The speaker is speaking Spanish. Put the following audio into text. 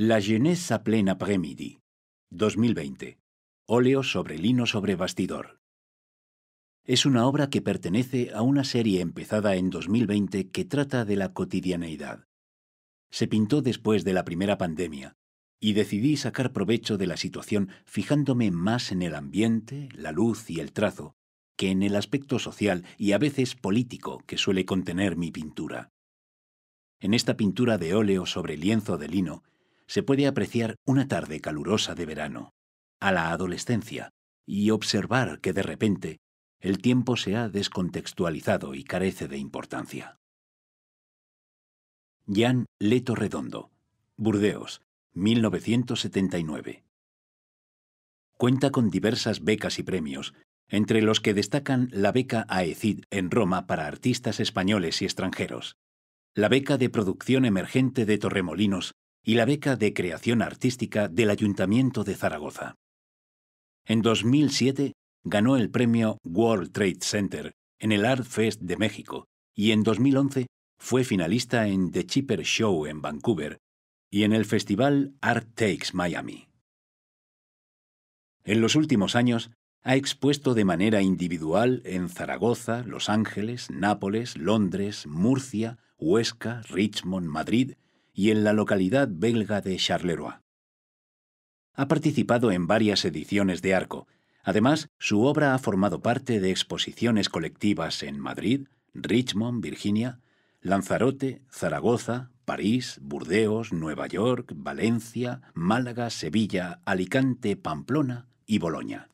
La a plena après-midi. 2020. Óleo sobre lino sobre bastidor. Es una obra que pertenece a una serie empezada en 2020 que trata de la cotidianeidad. Se pintó después de la primera pandemia y decidí sacar provecho de la situación fijándome más en el ambiente, la luz y el trazo que en el aspecto social y a veces político que suele contener mi pintura. En esta pintura de óleo sobre lienzo de lino, se puede apreciar una tarde calurosa de verano, a la adolescencia, y observar que de repente el tiempo se ha descontextualizado y carece de importancia. Jan Leto Redondo, Burdeos, 1979. Cuenta con diversas becas y premios, entre los que destacan la beca AECID en Roma para artistas españoles y extranjeros, la beca de producción emergente de Torremolinos y la beca de creación artística del Ayuntamiento de Zaragoza. En 2007 ganó el premio World Trade Center en el Art Fest de México y en 2011 fue finalista en The Cheaper Show en Vancouver y en el festival Art Takes Miami. En los últimos años ha expuesto de manera individual en Zaragoza, Los Ángeles, Nápoles, Londres, Murcia, Huesca, Richmond, Madrid y en la localidad belga de Charleroi. Ha participado en varias ediciones de Arco. Además, su obra ha formado parte de exposiciones colectivas en Madrid, Richmond, Virginia, Lanzarote, Zaragoza, París, Burdeos, Nueva York, Valencia, Málaga, Sevilla, Alicante, Pamplona y Boloña.